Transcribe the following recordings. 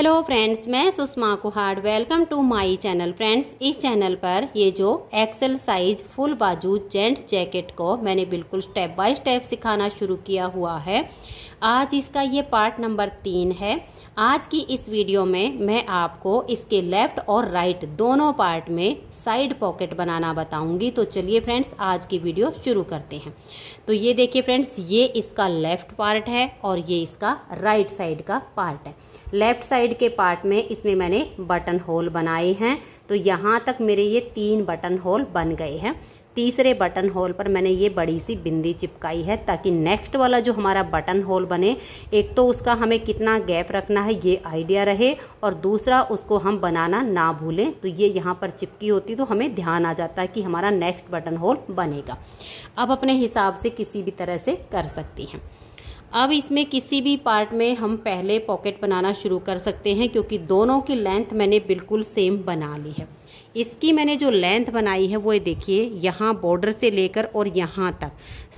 hello friends मैं Sushma Kuhar welcome to my channel friends इस channel पर ये जो एक्सेल साइज फुल बाजू जेंट्स जैकेट को मैंने बिल्कुल स्टेप बाय स्टेप सिखाना शुरू किया हुआ है आज इसका ये पार्ट नंबर तीन है आज की इस वीडियो में मैं आपको इसके लेफ्ट और राइट दोनों पार्ट में साइड पॉकेट बनाना बताऊंगी तो चलिए फ्रेंड्स आज की वीडियो शुरू करते हैं तो ये देखिए फ्रेंड्स ये इसका लेफ्ट पार्ट है और ये इसका राइट साइड का पार्ट है लेफ्ट साइड के पार्ट में इसमें मैंने बटन होल बनाए हैं तो यहाँ तक मेरे ये तीन बटन होल बन गए हैं तीसरे बटन होल पर मैंने ये बड़ी सी बिंदी चिपकाई है ताकि नेक्स्ट वाला जो हमारा बटन होल बने एक तो उसका हमें कितना गैप रखना है ये आइडिया रहे और दूसरा उसको हम बनाना ना भूलें तो ये यहाँ पर चिपकी होती तो हमें ध्यान आ जाता है कि हमारा नेक्स्ट बटन होल बनेगा अब अपने हिसाब से किसी भी तरह से कर सकती हैं अब इसमें किसी भी पार्ट में हम पहले पॉकेट बनाना शुरू कर सकते हैं क्योंकि दोनों की लेंथ मैंने बिल्कुल सेम बना ली है इसकी मैंने जो लेंथ बनाई है वो देखिए यहाँ बॉर्डर से लेकर और यहाँ तक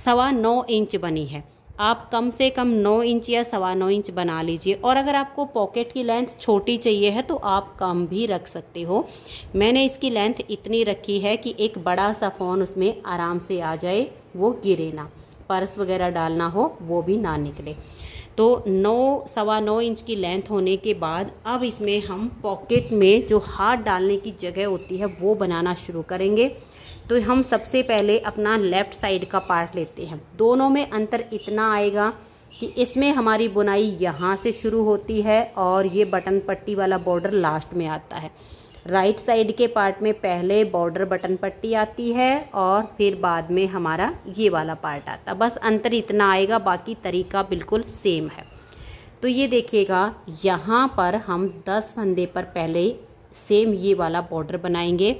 सवा नौ इंच बनी है आप कम से कम नौ इंच या सवा नौ इंच बना लीजिए और अगर आपको पॉकेट की लेंथ छोटी चाहिए है तो आप कम भी रख सकते हो मैंने इसकी लेंथ इतनी रखी है कि एक बड़ा सा फ़ोन उसमें आराम से आ जाए वो गिरे ना पर्स वगैरह डालना हो वो भी ना निकले तो नौ सवा नौ इंच की लेंथ होने के बाद अब इसमें हम पॉकेट में जो हाथ डालने की जगह होती है वो बनाना शुरू करेंगे तो हम सबसे पहले अपना लेफ़्ट साइड का पार्ट लेते हैं दोनों में अंतर इतना आएगा कि इसमें हमारी बुनाई यहाँ से शुरू होती है और ये बटन पट्टी वाला बॉर्डर लास्ट में आता है राइट साइड के पार्ट में पहले बॉर्डर बटन पट्टी आती है और फिर बाद में हमारा ये वाला पार्ट आता बस अंतर इतना आएगा बाकी तरीका बिल्कुल सेम है तो ये देखिएगा यहाँ पर हम दस फंदे पर पहले सेम ये वाला बॉर्डर बनाएंगे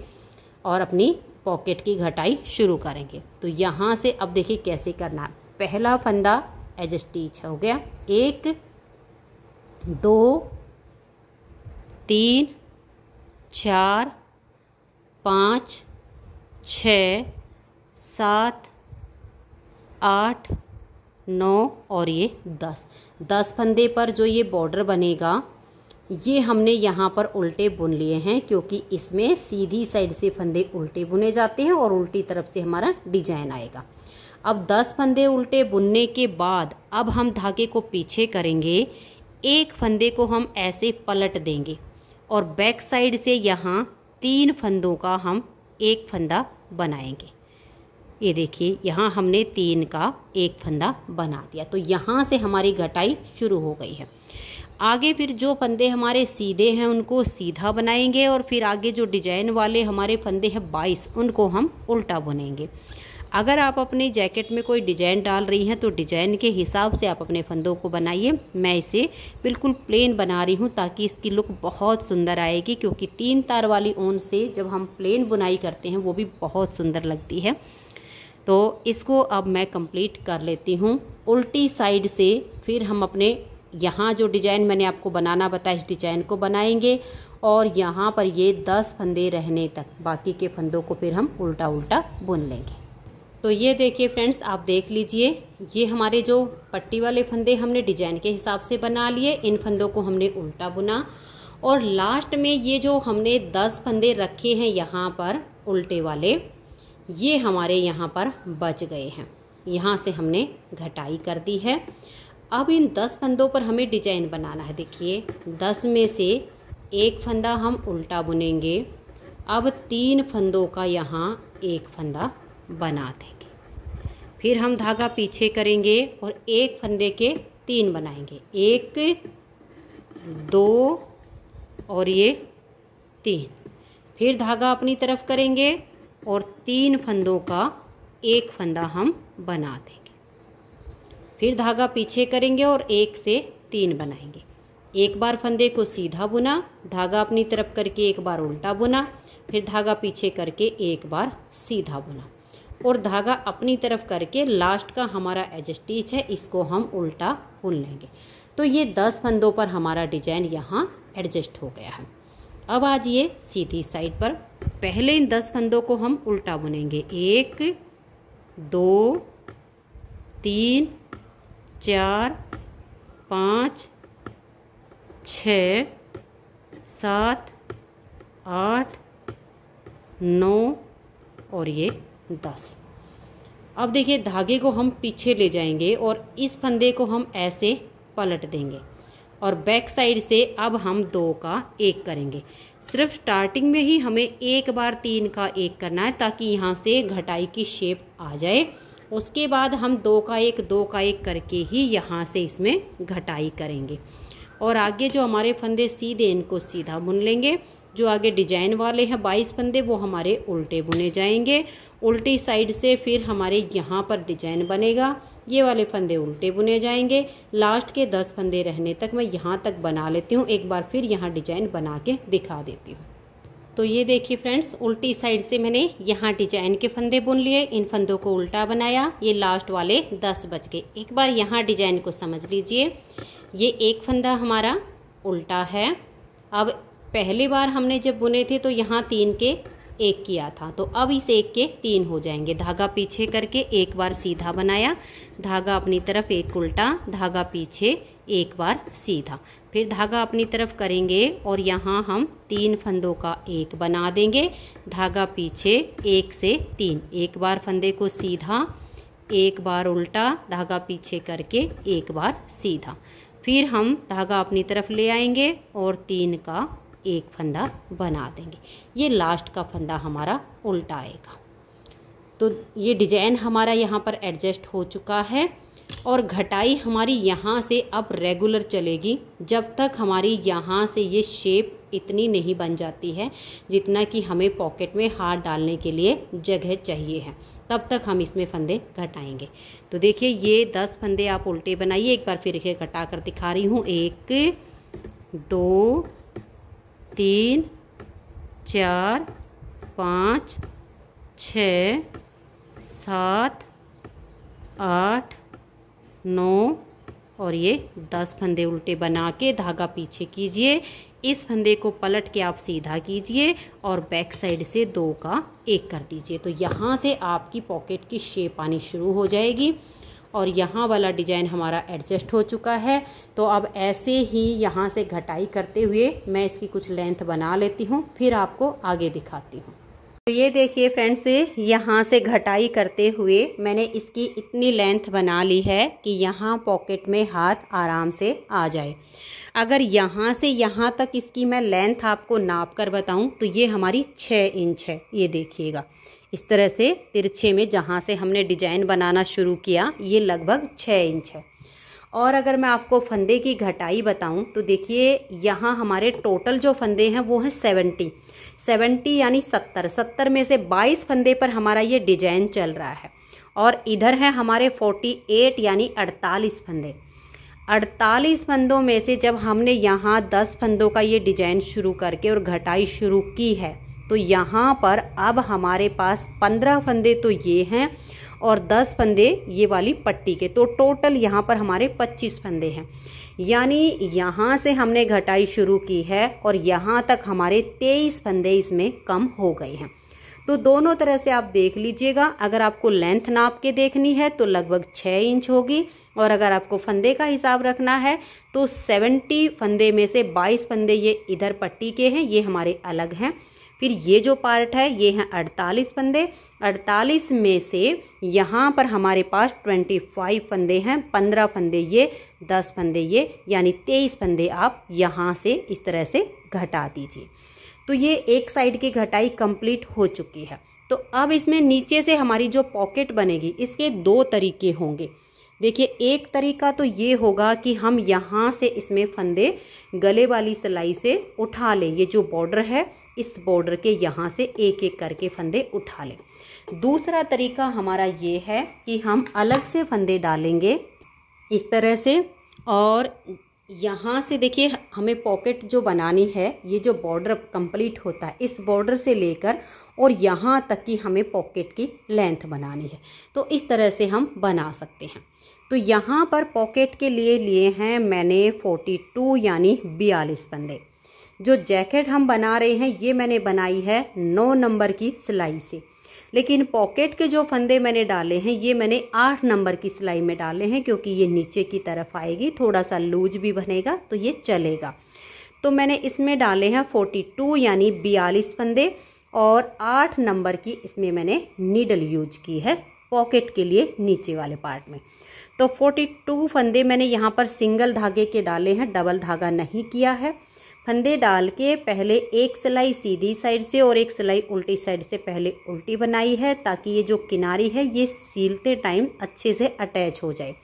और अपनी पॉकेट की घटाई शुरू करेंगे तो यहाँ से अब देखिए कैसे करना है पहला फंदा एज स्टीच हो गया एक दो तीन चार पाँच छ सात आठ नौ और ये दस दस फंदे पर जो ये बॉर्डर बनेगा ये हमने यहाँ पर उल्टे बुन लिए हैं क्योंकि इसमें सीधी साइड से फंदे उल्टे बुने जाते हैं और उल्टी तरफ से हमारा डिजाइन आएगा अब दस फंदे उल्टे बुनने के बाद अब हम धागे को पीछे करेंगे एक फंदे को हम ऐसे पलट देंगे और बैक साइड से यहाँ तीन फंदों का हम एक फंदा बनाएंगे ये देखिए यहाँ हमने तीन का एक फंदा बना दिया तो यहाँ से हमारी घटाई शुरू हो गई है आगे फिर जो फंदे हमारे सीधे हैं उनको सीधा बनाएंगे और फिर आगे जो डिजाइन वाले हमारे फंदे हैं बाईस उनको हम उल्टा बुनेंगे अगर आप अपनी जैकेट में कोई डिजाइन डाल रही हैं तो डिजाइन के हिसाब से आप अपने फंदों को बनाइए मैं इसे बिल्कुल प्लेन बना रही हूँ ताकि इसकी लुक बहुत सुंदर आएगी क्योंकि तीन तार वाली ऊन से जब हम प्लेन बुनाई करते हैं वो भी बहुत सुंदर लगती है तो इसको अब मैं कंप्लीट कर लेती हूँ उल्टी साइड से फिर हम अपने यहाँ जो डिजाइन मैंने आपको बनाना बताया इस डिजाइन को बनाएंगे और यहाँ पर ये दस फंदे रहने तक बाकी के फंदों को फिर हम उल्टा उल्टा बुन लेंगे तो ये देखिए फ्रेंड्स आप देख लीजिए ये हमारे जो पट्टी वाले फंदे हमने डिजाइन के हिसाब से बना लिए इन फंदों को हमने उल्टा बुना और लास्ट में ये जो हमने दस फंदे रखे हैं यहाँ पर उल्टे वाले ये हमारे यहाँ पर बच गए हैं यहाँ से हमने घटाई कर दी है अब इन दस फंदों पर हमें डिजाइन बनाना है देखिए दस में से एक फंदा हम उल्टा बुनेंगे अब तीन फंदों का यहाँ एक फंदा बना दें फिर हम धागा पीछे करेंगे और एक फंदे के तीन बनाएंगे एक दो और ये तीन फिर धागा अपनी तरफ करेंगे और तीन फंदों का एक फंदा हम बना देंगे फिर धागा पीछे करेंगे और एक से तीन बनाएंगे एक बार फंदे को सीधा बुना धागा अपनी तरफ करके एक बार उल्टा बुना फिर धागा पीछे करके एक बार सीधा बुना और धागा अपनी तरफ करके लास्ट का हमारा एज स्टिच है इसको हम उल्टा बुन लेंगे तो ये दस फंदों पर हमारा डिजाइन यहाँ एडजस्ट हो गया है अब आज ये सीधी साइड पर पहले इन दस फंदों को हम उल्टा बुनेंगे एक दो तीन चार पाँच छ सात आठ नौ और ये दस अब देखिए धागे को हम पीछे ले जाएंगे और इस फंदे को हम ऐसे पलट देंगे और बैक साइड से अब हम दो का एक करेंगे सिर्फ स्टार्टिंग में ही हमें एक बार तीन का एक करना है ताकि यहाँ से घटाई की शेप आ जाए उसके बाद हम दो का एक दो का एक करके ही यहाँ से इसमें घटाई करेंगे और आगे जो हमारे फंदे सीधे इनको सीधा बुन लेंगे जो आगे डिजाइन वाले हैं बाईस फंदे वो हमारे उल्टे बुने जाएंगे उल्टी साइड से फिर हमारे यहाँ पर डिजाइन बनेगा ये वाले फंदे उल्टे बुने जाएंगे लास्ट के दस फंदे रहने तक मैं यहाँ तक बना लेती हूँ एक बार फिर यहाँ डिजाइन बना के दिखा देती हूँ तो ये देखिए फ्रेंड्स उल्टी साइड से मैंने यहाँ डिजाइन के फंदे बुन लिए इन फंदों को उल्टा बनाया ये लास्ट वाले दस बज गए एक बार यहाँ डिजाइन को समझ लीजिए ये एक फंदा हमारा उल्टा है अब पहली बार हमने जब बुने थे तो यहाँ तीन के एक किया था तो अब इस एक के तीन हो जाएंगे धागा पीछे करके एक बार सीधा बनाया धागा अपनी तरफ एक उल्टा धागा पीछे एक बार सीधा फिर धागा अपनी तरफ करेंगे और यहाँ हम तीन फंदों का एक बना देंगे धागा पीछे एक से तीन एक बार फंदे को सीधा एक बार उल्टा धागा पीछे करके एक बार सीधा फिर हम धागा अपनी तरफ ले आएंगे और तीन का एक फंदा बना देंगे ये लास्ट का फंदा हमारा उल्टा आएगा तो ये डिजाइन हमारा यहाँ पर एडजस्ट हो चुका है और घटाई हमारी यहाँ से अब रेगुलर चलेगी जब तक हमारी यहाँ से ये शेप इतनी नहीं बन जाती है जितना कि हमें पॉकेट में हाथ डालने के लिए जगह चाहिए है तब तक हम इसमें फंदे घटाएंगे तो देखिए ये दस फंदे आप उल्टे बनाइए एक बार फिर इसे घटा कर दिखा रही हूँ एक दो तीन चार पाँच छ सात आठ नौ और ये दस फंदे उल्टे बना के धागा पीछे कीजिए इस फंदे को पलट के आप सीधा कीजिए और बैक साइड से दो का एक कर दीजिए तो यहाँ से आपकी पॉकेट की शेप आनी शुरू हो जाएगी और यहाँ वाला डिजाइन हमारा एडजस्ट हो चुका है तो अब ऐसे ही यहाँ से घटाई करते हुए मैं इसकी कुछ लेंथ बना लेती हूँ फिर आपको आगे दिखाती हूँ तो ये देखिए फ्रेंड्स यहाँ से घटाई करते हुए मैंने इसकी इतनी लेंथ बना ली है कि यहाँ पॉकेट में हाथ आराम से आ जाए अगर यहाँ से यहाँ तक इसकी मैं लेंथ आपको नाप कर बताऊँ तो ये हमारी छः इंच है ये देखिएगा इस तरह से तिरछे में जहाँ से हमने डिजाइन बनाना शुरू किया ये लगभग छः इंच है और अगर मैं आपको फंदे की घटाई बताऊं तो देखिए यहाँ हमारे टोटल जो फंदे हैं वो हैं सेवेंटी सेवेंटी यानी सत्तर सत्तर में से बाईस फंदे पर हमारा ये डिजाइन चल रहा है और इधर है हमारे फोर्टी एट यानी अड़तालीस फंदे अड़तालीस फंदों में से जब हमने यहाँ दस फंदों का ये डिजाइन शुरू करके और घटाई शुरू की है तो यहाँ पर अब हमारे पास पंद्रह फंदे तो ये हैं और दस फंदे ये वाली पट्टी के तो टोटल यहाँ पर हमारे पच्चीस फंदे हैं यानी यहाँ से हमने घटाई शुरू की है और यहाँ तक हमारे तेईस फंदे इसमें कम हो गए हैं तो दोनों तरह से आप देख लीजिएगा अगर आपको लेंथ नाप के देखनी है तो लगभग छः इंच होगी और अगर आपको फंदे का हिसाब रखना है तो सेवेंटी फंदे में से बाईस फंदे ये इधर पट्टी के हैं ये हमारे अलग हैं फिर ये जो पार्ट है ये हैं अड़तालीस फंदे अड़तालीस में से यहाँ पर हमारे पास ट्वेंटी फाइव फंदे हैं पंद्रह फंदे ये दस फंदे ये यानी तेईस फंदे आप यहाँ से इस तरह से घटा दीजिए तो ये एक साइड की घटाई कंप्लीट हो चुकी है तो अब इसमें नीचे से हमारी जो पॉकेट बनेगी इसके दो तरीके होंगे देखिए एक तरीका तो ये होगा कि हम यहाँ से इसमें फंदे गले वाली सिलाई से उठा लें ये जो बॉर्डर है इस बॉर्डर के यहाँ से एक एक करके फंदे उठा लें दूसरा तरीका हमारा ये है कि हम अलग से फंदे डालेंगे इस तरह से और यहाँ से देखिए हमें पॉकेट जो बनानी है ये जो बॉर्डर कंप्लीट होता है इस बॉर्डर से लेकर और यहाँ तक की हमें पॉकेट की लेंथ बनानी है तो इस तरह से हम बना सकते हैं तो यहाँ पर पॉकेट के लिए लिए हैं मैंने 42 यानी बयालीस फंदे जो जैकेट हम बना रहे हैं ये मैंने बनाई है नौ नंबर की सिलाई से लेकिन पॉकेट के जो फंदे मैंने डाले हैं ये मैंने आठ नंबर की सिलाई में डाले हैं क्योंकि ये नीचे की तरफ आएगी थोड़ा सा लूज भी बनेगा तो ये चलेगा तो मैंने इसमें डाले हैं फोर्टी टू यानी बयालीस फंदे और आठ नंबर की इसमें मैंने नीडल यूज की है पॉकेट के लिए नीचे वाले पार्ट में तो फोर्टी टू फंदे मैंने यहाँ पर सिंगल धागे के डाले हैं डबल धागा नहीं किया है फंदे डाल के पहले एक सिलाई सीधी साइड से और एक सिलाई उल्टी साइड से पहले उल्टी बनाई है ताकि ये जो किनारी है ये सीलते टाइम अच्छे से अटैच हो जाए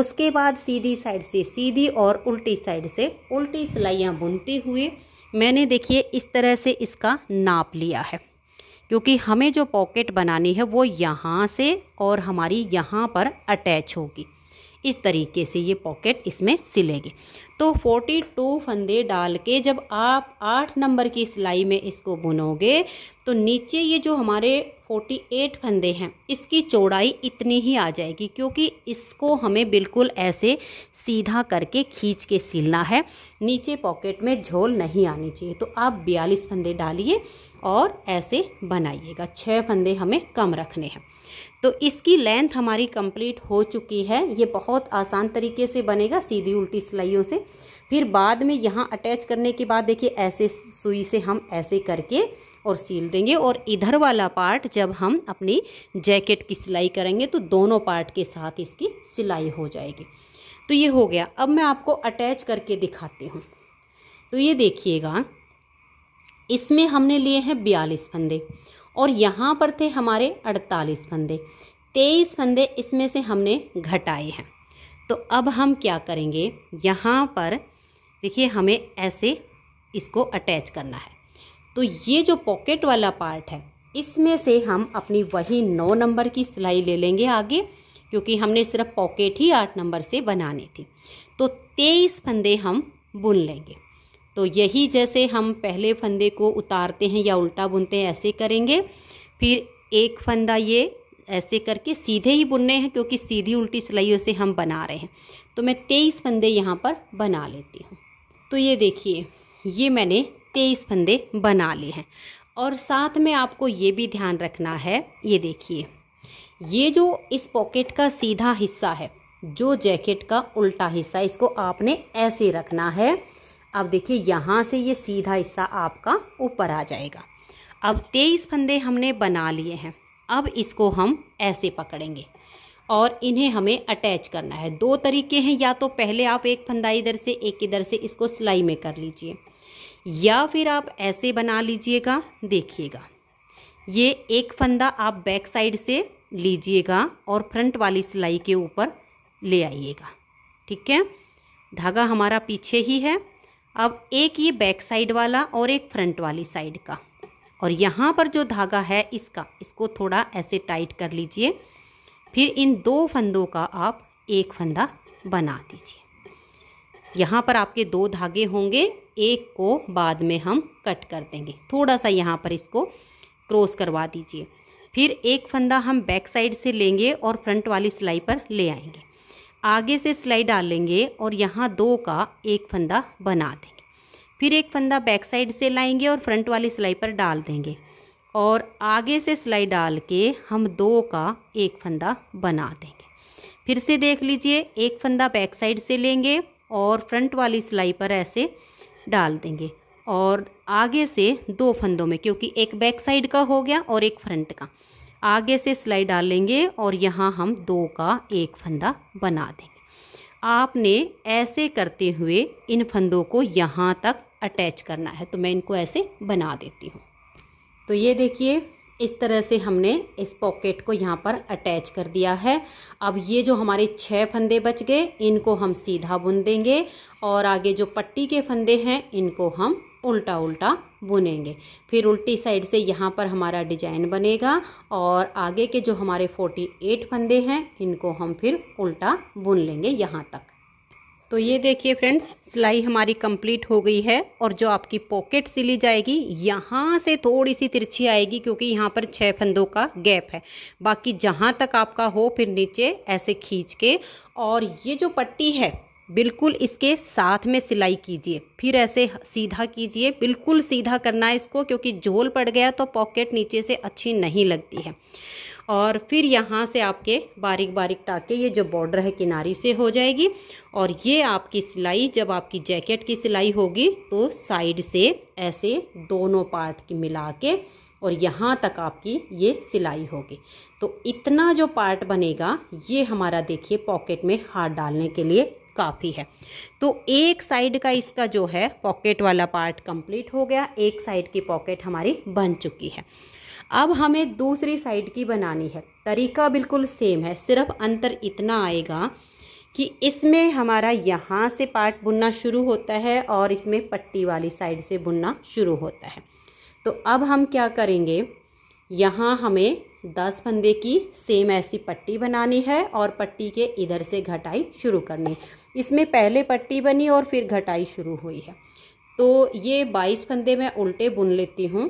उसके बाद सीधी साइड से सीधी और उल्टी साइड से उल्टी सिलाइयाँ बुनते हुए मैंने देखिए इस तरह से इसका नाप लिया है क्योंकि हमें जो पॉकेट बनानी है वो यहाँ से और हमारी यहाँ पर अटैच होगी इस तरीके से ये पॉकेट इसमें सिलेंगे तो 42 फंदे डाल के जब आप आठ नंबर की सिलाई में इसको बुनोगे तो नीचे ये जो हमारे 48 फंदे हैं इसकी चौड़ाई इतनी ही आ जाएगी क्योंकि इसको हमें बिल्कुल ऐसे सीधा करके खींच के सिलना है नीचे पॉकेट में झोल नहीं आनी चाहिए तो आप 42 फंदे डालिए और ऐसे बनाइएगा छः फंदे हमें कम रखने हैं तो इसकी लेंथ हमारी कंप्लीट हो चुकी है ये बहुत आसान तरीके से बनेगा सीधी उल्टी सिलाइयों से फिर बाद में यहाँ अटैच करने के बाद देखिए ऐसे सुई से हम ऐसे करके और सील देंगे और इधर वाला पार्ट जब हम अपनी जैकेट की सिलाई करेंगे तो दोनों पार्ट के साथ इसकी सिलाई हो जाएगी तो ये हो गया अब मैं आपको अटैच करके दिखाती हूँ तो ये देखिएगा इसमें हमने लिए हैं बयालीस फंदे और यहाँ पर थे हमारे अड़तालीस फंदे तेईस फंदे इसमें से हमने घटाए हैं तो अब हम क्या करेंगे यहाँ पर देखिए हमें ऐसे इसको अटैच करना है तो ये जो पॉकेट वाला पार्ट है इसमें से हम अपनी वही नौ नंबर की सिलाई ले लेंगे आगे क्योंकि हमने सिर्फ पॉकेट ही आठ नंबर से बनानी थी तो तेईस फंदे हम बुन लेंगे तो यही जैसे हम पहले फंदे को उतारते हैं या उल्टा बुनते हैं ऐसे करेंगे फिर एक फंदा ये ऐसे करके सीधे ही बुनने हैं क्योंकि सीधी उल्टी सिलाइयों से हम बना रहे हैं तो मैं तेईस फंदे यहाँ पर बना लेती हूँ तो ये देखिए ये मैंने तेईस फंदे बना लिए हैं और साथ में आपको ये भी ध्यान रखना है ये देखिए ये जो इस पॉकेट का सीधा हिस्सा है जो जैकेट का उल्टा हिस्सा इसको आपने ऐसे रखना है अब देखिए यहाँ से ये सीधा हिस्सा आपका ऊपर आ जाएगा अब तेईस फंदे हमने बना लिए हैं अब इसको हम ऐसे पकड़ेंगे और इन्हें हमें अटैच करना है दो तरीके हैं या तो पहले आप एक फंदा इधर से एक इधर से इसको सिलाई में कर लीजिए या फिर आप ऐसे बना लीजिएगा देखिएगा ये एक फंदा आप बैक साइड से लीजिएगा और फ्रंट वाली सिलाई के ऊपर ले आइएगा ठीक है धागा हमारा पीछे ही है अब एक ये बैक साइड वाला और एक फ्रंट वाली साइड का और यहाँ पर जो धागा है इसका इसको थोड़ा ऐसे टाइट कर लीजिए फिर इन दो फंदों का आप एक फंदा बना दीजिए यहाँ पर आपके दो धागे होंगे एक को बाद में हम कट कर देंगे थोड़ा सा यहाँ पर इसको क्रॉस करवा दीजिए फिर एक फंदा हम बैक साइड से लेंगे और फ्रंट वाली सिलाई पर ले आएंगे आगे से सिलाई डालेंगे और यहाँ दो का एक फंदा बना देंगे फिर एक फंदा बैक साइड से लाएंगे और फ्रंट वाली सिलाई पर डाल देंगे और आगे से सिलाई डाल के हम दो का एक फंदा बना देंगे फिर से देख लीजिए एक फंदा बैक साइड से लेंगे और फ्रंट वाली सिलाई पर ऐसे डाल देंगे और आगे से दो फंदों में क्योंकि एक बैक साइड का हो गया और एक फ्रंट का आगे से सिलाई डालेंगे और यहाँ हम दो का एक फंदा बना देंगे आपने ऐसे करते हुए इन फंदों को यहाँ तक अटैच करना है तो मैं इनको ऐसे बना देती हूँ तो ये देखिए इस तरह से हमने इस पॉकेट को यहाँ पर अटैच कर दिया है अब ये जो हमारे छः फंदे बच गए इनको हम सीधा बुन देंगे और आगे जो पट्टी के फंदे हैं इनको हम उल्टा उल्टा बुनेंगे फिर उल्टी साइड से यहाँ पर हमारा डिजाइन बनेगा और आगे के जो हमारे 48 फंदे हैं इनको हम फिर उल्टा बुन लेंगे यहाँ तक तो ये देखिए फ्रेंड्स सिलाई हमारी कंप्लीट हो गई है और जो आपकी पॉकेट सिली जाएगी यहाँ से थोड़ी सी तिरछी आएगी क्योंकि यहाँ पर छः फंदों का गैप है बाकी जहाँ तक आपका हो फिर नीचे ऐसे खींच के और ये जो पट्टी है बिल्कुल इसके साथ में सिलाई कीजिए फिर ऐसे सीधा कीजिए बिल्कुल सीधा करना है इसको क्योंकि झोल पड़ गया तो पॉकेट नीचे से अच्छी नहीं लगती है और फिर यहाँ से आपके बारीक बारीक टाके ये जो बॉर्डर है किनारी से हो जाएगी और ये आपकी सिलाई जब आपकी जैकेट की सिलाई होगी तो साइड से ऐसे दोनों पार्ट की मिला के और यहाँ तक आपकी ये सिलाई होगी तो इतना जो पार्ट बनेगा ये हमारा देखिए पॉकेट में हाथ डालने के लिए काफ़ी है तो एक साइड का इसका जो है पॉकेट वाला पार्ट कंप्लीट हो गया एक साइड की पॉकेट हमारी बन चुकी है अब हमें दूसरी साइड की बनानी है तरीका बिल्कुल सेम है सिर्फ अंतर इतना आएगा कि इसमें हमारा यहाँ से पार्ट बुनना शुरू होता है और इसमें पट्टी वाली साइड से बुनना शुरू होता है तो अब हम क्या करेंगे यहाँ हमें दस फंदे की सेम ऐसी पट्टी बनानी है और पट्टी के इधर से घटाई शुरू करनी इसमें पहले पट्टी बनी और फिर घटाई शुरू हुई है तो ये बाईस फंदे मैं उल्टे बुन लेती हूँ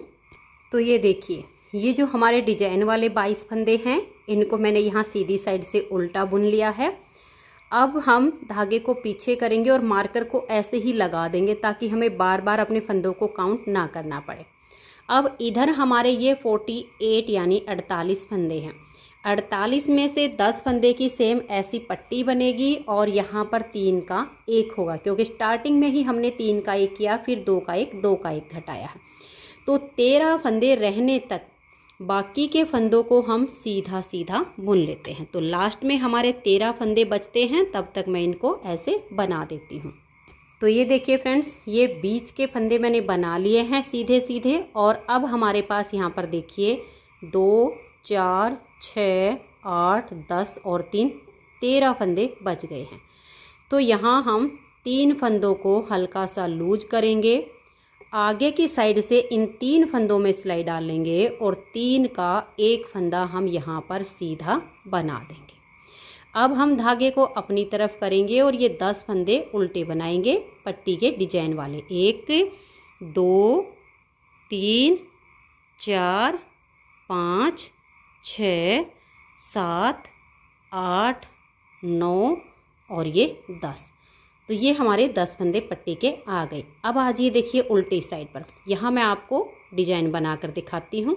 तो ये देखिए ये जो हमारे डिजाइन वाले बाईस फंदे हैं इनको मैंने यहाँ सीधी साइड से उल्टा बुन लिया है अब हम धागे को पीछे करेंगे और मार्कर को ऐसे ही लगा देंगे ताकि हमें बार बार अपने फंदों को काउंट ना करना पड़े अब इधर हमारे ये 48 एट यानी अड़तालीस फंदे हैं अड़तालीस में से दस फंदे की सेम ऐसी पट्टी बनेगी और यहाँ पर तीन का एक होगा क्योंकि स्टार्टिंग में ही हमने तीन का एक किया फिर दो का एक दो का एक घटाया है तो तेरह फंदे रहने तक बाकी के फंदों को हम सीधा सीधा बुन लेते हैं तो लास्ट में हमारे तेरह फंदे बचते हैं तब तक मैं इनको ऐसे बना देती हूँ तो ये देखिए फ्रेंड्स ये बीच के फंदे मैंने बना लिए हैं सीधे सीधे और अब हमारे पास यहाँ पर देखिए दो चार छ आठ दस और तीन तेरह फंदे बच गए हैं तो यहाँ हम तीन फंदों को हल्का सा लूज करेंगे आगे की साइड से इन तीन फंदों में सिलाई डालेंगे और तीन का एक फंदा हम यहाँ पर सीधा बना देंगे अब हम धागे को अपनी तरफ करेंगे और ये दस फंदे उल्टे बनाएंगे पट्टी के डिजाइन वाले एक दो तीन चार पाँच छ सात आठ नौ और ये दस तो ये हमारे दस फंदे पट्टी के आ गए अब आज ये देखिए उल्टी साइड पर यहाँ मैं आपको डिजाइन बनाकर दिखाती हूँ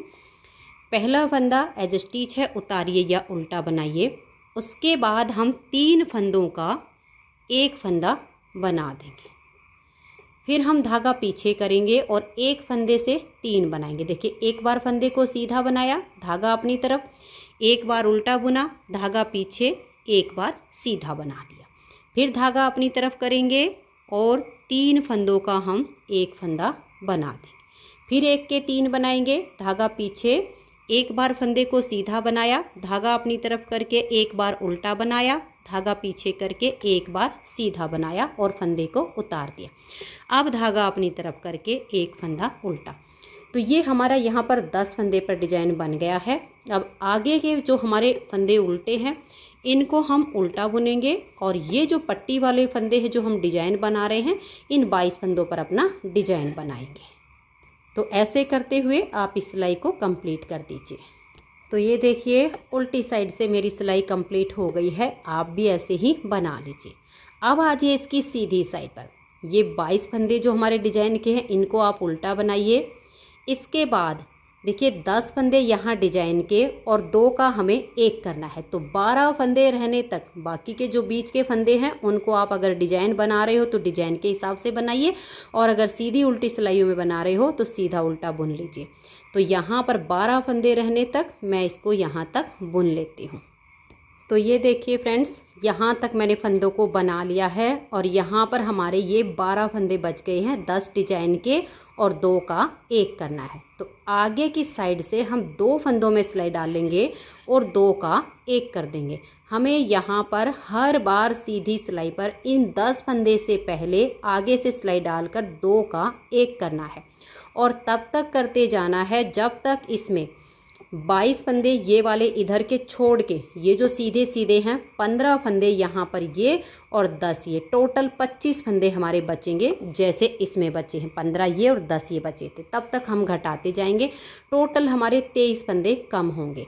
पहला फंदा एज स्टीच है उतारिए या उल्टा बनाइए उसके बाद हम तीन फंदों का एक फंदा बना देंगे फिर हम धागा पीछे करेंगे और एक फंदे से तीन बनाएंगे देखिए एक बार फंदे को सीधा बनाया धागा अपनी तरफ एक बार उल्टा बुना धागा पीछे एक बार सीधा बना दिया फिर धागा अपनी तरफ करेंगे और तीन फंदों का हम एक फंदा बना देंगे फिर एक के तीन बनाएंगे धागा पीछे एक बार फंदे को सीधा बनाया धागा अपनी तरफ करके एक बार उल्टा बनाया धागा पीछे करके एक बार सीधा बनाया और फंदे को उतार दिया अब धागा अपनी तरफ करके एक फंदा उल्टा तो ये हमारा यहाँ पर दस फंदे पर डिजाइन बन गया है अब आगे के जो हमारे फंदे उल्टे हैं इनको हम उल्टा बुनेंगे और ये जो पट्टी वाले फंदे हैं जो हम डिजाइन बना रहे हैं इन बाईस फंदों पर अपना डिजाइन बनाएंगे तो ऐसे करते हुए आप इस सिलाई को कंप्लीट कर दीजिए तो ये देखिए उल्टी साइड से मेरी सिलाई कंप्लीट हो गई है आप भी ऐसे ही बना लीजिए अब आ जाइए इसकी सीधी साइड पर ये बाईस फंदे जो हमारे डिजाइन के हैं इनको आप उल्टा बनाइए इसके बाद देखिए दस फंदे यहाँ डिजाइन के और दो का हमें एक करना है तो बारह फंदे रहने तक बाकी के जो बीच के फंदे हैं उनको आप अगर डिजाइन बना रहे हो तो डिजाइन के हिसाब से बनाइए और अगर सीधी उल्टी सिलाइयों में बना रहे हो तो सीधा उल्टा बुन लीजिए तो यहाँ पर बारह फंदे रहने तक मैं इसको यहाँ तक बुन लेती हूँ तो ये देखिए फ्रेंड्स यहाँ तक मैंने फंदों को बना लिया है और यहाँ पर हमारे ये बारह फंदे बच गए हैं दस डिजाइन के और दो का एक करना है तो आगे की साइड से हम दो फंदों में सिलाई डालेंगे और दो का एक कर देंगे हमें यहाँ पर हर बार सीधी सिलाई पर इन दस फंदे से पहले आगे से सिलाई डालकर दो का एक करना है और तब तक करते जाना है जब तक इसमें बाईस फंदे ये वाले इधर के छोड़ के ये जो सीधे सीधे हैं पंद्रह फंदे यहाँ पर ये और दस ये टोटल पच्चीस फंदे हमारे बचेंगे जैसे इसमें बचे हैं पंद्रह ये और दस ये बचे थे तब तक हम घटाते जाएंगे टोटल हमारे तेईस फंदे कम होंगे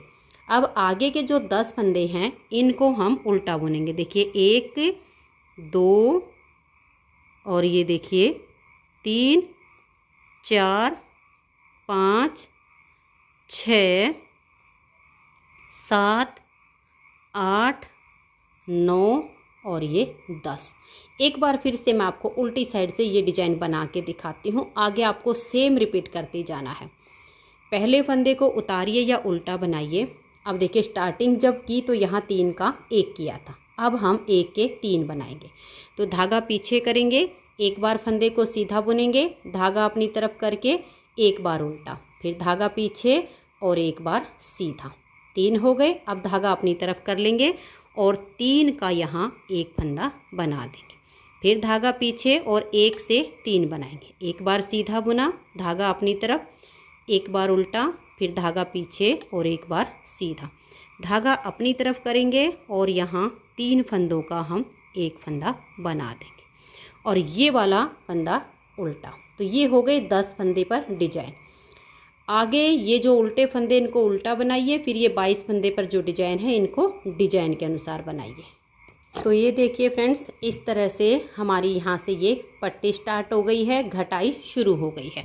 अब आगे के जो दस फंदे हैं इनको हम उल्टा बुनेंगे देखिए एक दो और ये देखिए तीन चार पाँच छ सात आठ नौ और ये दस एक बार फिर से मैं आपको उल्टी साइड से ये डिजाइन बना के दिखाती हूँ आगे आपको सेम रिपीट करते जाना है पहले फंदे को उतारिए या उल्टा बनाइए अब देखिए स्टार्टिंग जब की तो यहाँ तीन का एक किया था अब हम एक के तीन बनाएंगे तो धागा पीछे करेंगे एक बार फंदे को सीधा बुनेंगे धागा अपनी तरफ करके एक बार उल्टा फिर धागा पीछे और एक बार सीधा तीन हो गए अब धागा अपनी तरफ कर लेंगे और तीन का यहाँ एक फंदा बना देंगे फिर धागा पीछे और एक से तीन बनाएंगे एक बार सीधा बुना धागा अपनी तरफ एक बार उल्टा फिर धागा पीछे और एक बार सीधा धागा अपनी तरफ करेंगे और यहाँ तीन फंदों का हम एक फंदा बना देंगे और ये वाला फंदा उल्टा तो ये हो गए दस फंदे पर डिजाइन आगे ये जो उल्टे फंदे इनको उल्टा बनाइए फिर ये बाईस फंदे पर जो डिजाइन है इनको डिजाइन के अनुसार बनाइए तो ये देखिए फ्रेंड्स इस तरह से हमारी यहाँ से ये पट्टी स्टार्ट हो गई है घटाई शुरू हो गई है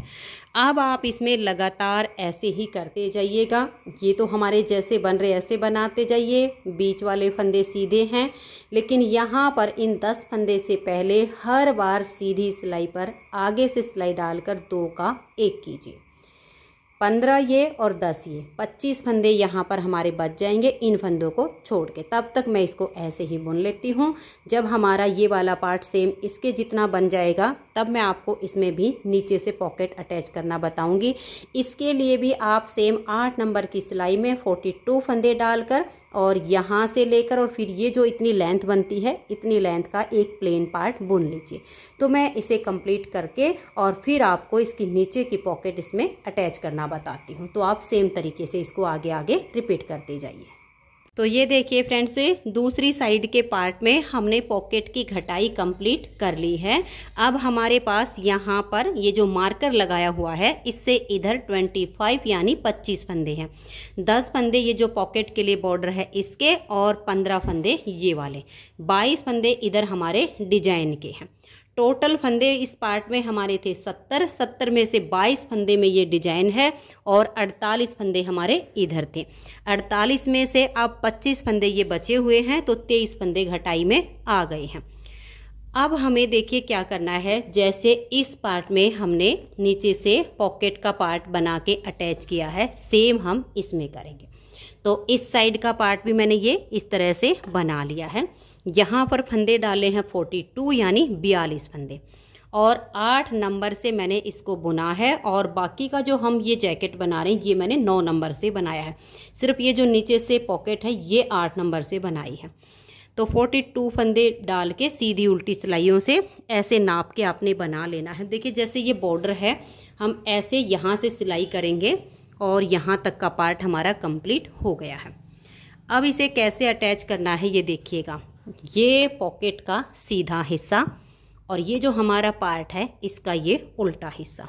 अब आप इसमें लगातार ऐसे ही करते जाइएगा ये तो हमारे जैसे बन रहे ऐसे बनाते जाइए बीच वाले फंदे सीधे हैं लेकिन यहाँ पर इन दस फंदे से पहले हर बार सीधी सिलाई पर आगे से सिलाई डालकर दो का एक कीजिए पंद्रह ये और दस ये पच्चीस फंदे यहाँ पर हमारे बच जाएंगे इन फंदों को छोड़ के तब तक मैं इसको ऐसे ही बुन लेती हूँ जब हमारा ये वाला पार्ट सेम इसके जितना बन जाएगा तब मैं आपको इसमें भी नीचे से पॉकेट अटैच करना बताऊँगी इसके लिए भी आप सेम आठ नंबर की सिलाई में फोर्टी टू फंदे डालकर और यहाँ से लेकर और फिर ये जो इतनी लेंथ बनती है इतनी लेंथ का एक प्लेन पार्ट बुन लीजिए तो मैं इसे कंप्लीट करके और फिर आपको इसकी नीचे की पॉकेट इसमें अटैच करना बताती हूँ तो आप सेम तरीके से इसको आगे आगे रिपीट करते जाइए तो ये देखिए फ्रेंड्स दूसरी साइड के पार्ट में हमने पॉकेट की घटाई कंप्लीट कर ली है अब हमारे पास यहाँ पर ये जो मार्कर लगाया हुआ है इससे इधर 25 यानी 25 फंदे हैं 10 फंदे ये जो पॉकेट के लिए बॉर्डर है इसके और 15 फंदे ये वाले 22 फंदे इधर हमारे डिजाइन के हैं टोटल फंदे इस पार्ट में हमारे थे सत्तर सत्तर में से बाईस फंदे में ये डिजाइन है और अड़तालीस फंदे हमारे इधर थे अड़तालीस में से अब पच्चीस फंदे ये बचे हुए हैं तो तेईस फंदे घटाई में आ गए हैं अब हमें देखिए क्या करना है जैसे इस पार्ट में हमने नीचे से पॉकेट का पार्ट बना के अटैच किया है सेम हम इसमें करेंगे तो इस साइड का पार्ट भी मैंने ये इस तरह से बना लिया है यहाँ पर फंदे डाले हैं फोर्टी टू यानी बयालीस फंदे और आठ नंबर से मैंने इसको बुना है और बाकी का जो हम ये जैकेट बना रहे हैं ये मैंने नौ नंबर से बनाया है सिर्फ ये जो नीचे से पॉकेट है ये आठ नंबर से बनाई है तो फोर्टी टू फंदे डाल के सीधी उल्टी सिलाइयों से ऐसे नाप के आपने बना लेना है देखिए जैसे ये बॉर्डर है हम ऐसे यहाँ से सिलाई करेंगे और यहाँ तक का पार्ट हमारा कंप्लीट हो गया है अब इसे कैसे अटैच करना है ये देखिएगा ये पॉकेट का सीधा हिस्सा और ये जो हमारा पार्ट है इसका ये उल्टा हिस्सा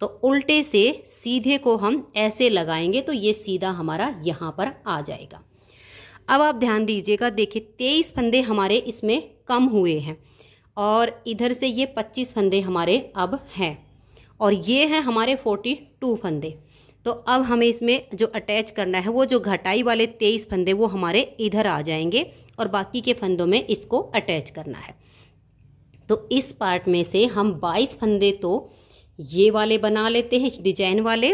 तो उल्टे से सीधे को हम ऐसे लगाएंगे तो ये सीधा हमारा यहाँ पर आ जाएगा अब आप ध्यान दीजिएगा देखिए तेईस फंदे हमारे इसमें कम हुए हैं और इधर से ये पच्चीस फंदे हमारे अब हैं और ये हैं हमारे फोर्टी टू फंदे तो अब हमें इसमें जो अटैच करना है वो जो घटाई वाले तेईस फंदे वो हमारे इधर आ जाएंगे और बाकी के फंदों में इसको अटैच करना है तो इस पार्ट में से हम बाईस फंदे तो ये वाले बना लेते हैं डिजाइन वाले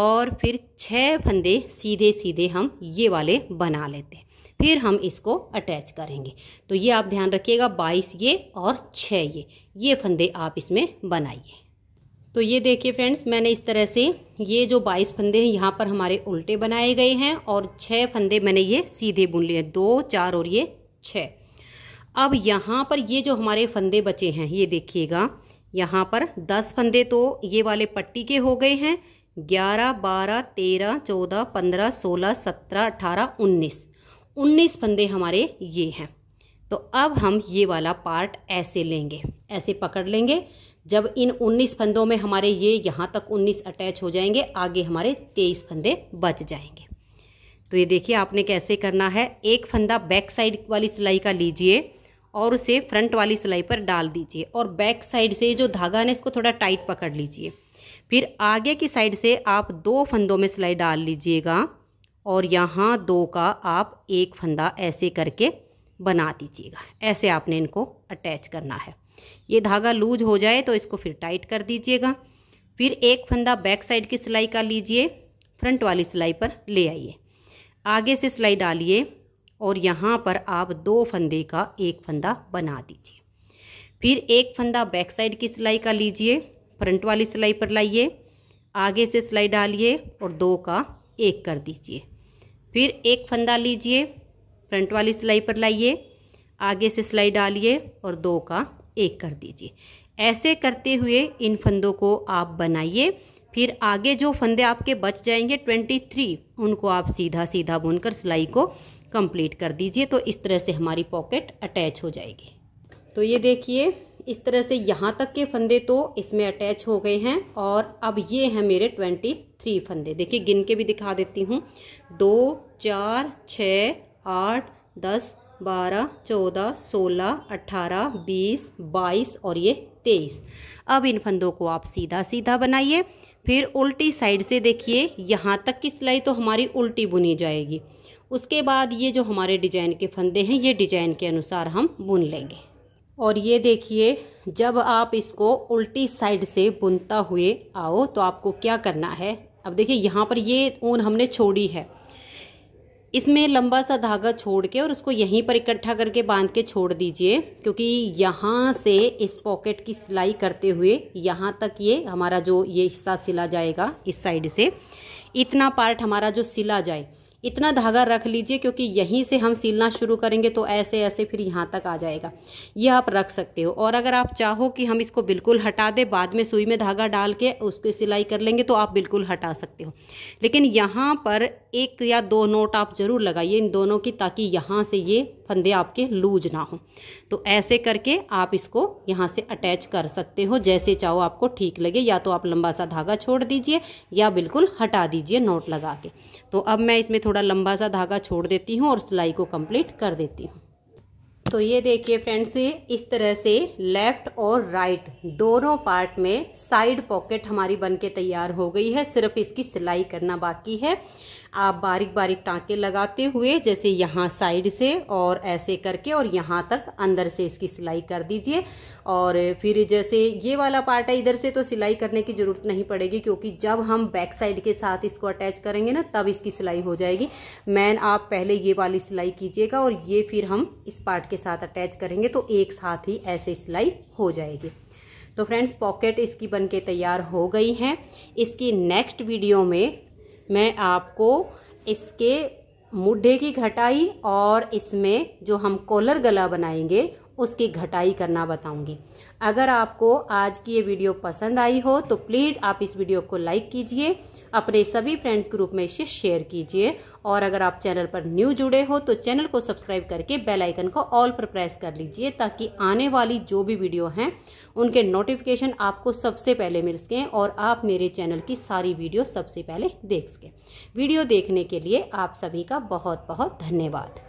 और फिर छः फंदे सीधे सीधे हम ये वाले बना लेते हैं फिर हम इसको अटैच करेंगे तो ये आप ध्यान रखिएगा बाईस ये और 6 ये ये फंदे आप इसमें बनाइए तो ये देखिए फ्रेंड्स मैंने इस तरह से ये जो बाईस फंदे हैं यहाँ पर हमारे उल्टे बनाए गए हैं और छः फंदे मैंने ये सीधे बुन लिए दो चार और ये छः अब यहाँ पर ये जो हमारे फंदे बचे हैं ये देखिएगा यहाँ पर दस फंदे तो ये वाले पट्टी के हो गए हैं ग्यारह बारह तेरह चौदह पंद्रह सोलह सत्रह 18, उन्नीस उन्नीस फंदे हमारे ये हैं तो अब हम ये वाला पार्ट ऐसे लेंगे ऐसे पकड़ लेंगे जब इन 19 फंदों में हमारे ये यहाँ तक 19 अटैच हो जाएंगे आगे हमारे 23 फंदे बच जाएंगे तो ये देखिए आपने कैसे करना है एक फंदा बैक साइड वाली सिलाई का लीजिए और उसे फ्रंट वाली सिलाई पर डाल दीजिए और बैक साइड से जो धागा है इसको थोड़ा टाइट पकड़ लीजिए फिर आगे की साइड से आप दो फंदों में सिलाई डाल लीजिएगा और यहाँ दो का आप एक फंदा ऐसे करके बना दीजिएगा ऐसे आपने इनको अटैच करना है ये धागा लूज हो जाए तो इसको फिर टाइट कर दीजिएगा फिर एक फंदा बैक साइड की सिलाई का लीजिए फ्रंट वाली सिलाई पर ले आइए आगे से सिलाई डालिए और यहाँ पर आप दो फंदे का एक फंदा बना दीजिए फिर एक फंदा बैक साइड की सिलाई का लीजिए फ्रंट वाली सिलाई पर लाइए आगे से सिलाई डालिए और दो का एक कर दीजिए फिर एक फंदा लीजिए फ्रंट वाली सिलाई पर लाइए आगे से सिलाई डालिए और दो का एक कर दीजिए ऐसे करते हुए इन फंदों को आप बनाइए फिर आगे जो फंदे आपके बच जाएंगे ट्वेंटी थ्री उनको आप सीधा सीधा बुनकर सिलाई को कंप्लीट कर दीजिए तो इस तरह से हमारी पॉकेट अटैच हो जाएगी तो ये देखिए इस तरह से यहाँ तक के फंदे तो इसमें अटैच हो गए हैं और अब ये हैं मेरे ट्वेंटी थ्री फंदे देखिए गिन के भी दिखा देती हूँ दो चार छ आठ दस बारह चौदह सोलह अट्ठारह बीस बाईस और ये तेईस अब इन फंदों को आप सीधा सीधा बनाइए फिर उल्टी साइड से देखिए यहाँ तक की सिलाई तो हमारी उल्टी बुनी जाएगी उसके बाद ये जो हमारे डिजाइन के फंदे हैं ये डिजाइन के अनुसार हम बुन लेंगे और ये देखिए जब आप इसको उल्टी साइड से बुनता हुए आओ तो आपको क्या करना है अब देखिए यहाँ पर ये ऊन हमने छोड़ी है इसमें लंबा सा धागा छोड़ के और उसको यहीं पर इकट्ठा करके बांध के छोड़ दीजिए क्योंकि यहाँ से इस पॉकेट की सिलाई करते हुए यहाँ तक ये हमारा जो ये हिस्सा सिला जाएगा इस साइड से इतना पार्ट हमारा जो सिला जाए इतना धागा रख लीजिए क्योंकि यहीं से हम सिलना शुरू करेंगे तो ऐसे ऐसे फिर यहाँ तक आ जाएगा ये आप रख सकते हो और अगर आप चाहो कि हम इसको बिल्कुल हटा दें बाद में सुई में धागा डाल के उसकी सिलाई कर लेंगे तो आप बिल्कुल हटा सकते हो लेकिन यहाँ पर एक या दो नोट आप ज़रूर लगाइए इन दोनों की ताकि यहाँ से ये फंदे आपके लूज ना हो तो ऐसे करके आप इसको यहाँ से अटैच कर सकते हो जैसे चाहो आपको ठीक लगे या तो आप लंबा सा धागा छोड़ दीजिए या बिल्कुल हटा दीजिए नोट लगा के तो अब मैं इसमें थोड़ा लंबा सा धागा छोड़ देती हूँ और सिलाई को कंप्लीट कर देती हूँ तो ये देखिए फ्रेंड्स इस तरह से लेफ्ट और राइट दोनों पार्ट में साइड पॉकेट हमारी बन के तैयार हो गई है सिर्फ इसकी सिलाई करना बाकी है आप बारीक बारीक टाँके लगाते हुए जैसे यहाँ साइड से और ऐसे करके और यहाँ तक अंदर से इसकी सिलाई कर दीजिए और फिर जैसे ये वाला पार्ट है इधर से तो सिलाई करने की ज़रूरत नहीं पड़ेगी क्योंकि जब हम बैक साइड के साथ इसको अटैच करेंगे ना तब इसकी सिलाई हो जाएगी मैन आप पहले ये वाली सिलाई कीजिएगा और ये फिर हम इस पार्ट के साथ अटैच करेंगे तो एक साथ ही ऐसे सिलाई हो जाएगी तो फ्रेंड्स पॉकेट इसकी बनके तैयार हो गई हैं इसकी नेक्स्ट वीडियो में मैं आपको इसके मुड्ढे की घटाई और इसमें जो हम कॉलर गला बनाएंगे उसकी घटाई करना बताऊंगी अगर आपको आज की ये वीडियो पसंद आई हो तो प्लीज़ आप इस वीडियो को लाइक कीजिए अपने सभी फ्रेंड्स ग्रुप में इसे शेयर कीजिए और अगर आप चैनल पर न्यू जुड़े हो तो चैनल को सब्सक्राइब करके बेल आइकन को ऑल पर प्रेस कर लीजिए ताकि आने वाली जो भी वीडियो हैं उनके नोटिफिकेशन आपको सबसे पहले मिल सकें और आप मेरे चैनल की सारी वीडियो सबसे पहले देख सकें वीडियो देखने के लिए आप सभी का बहुत बहुत धन्यवाद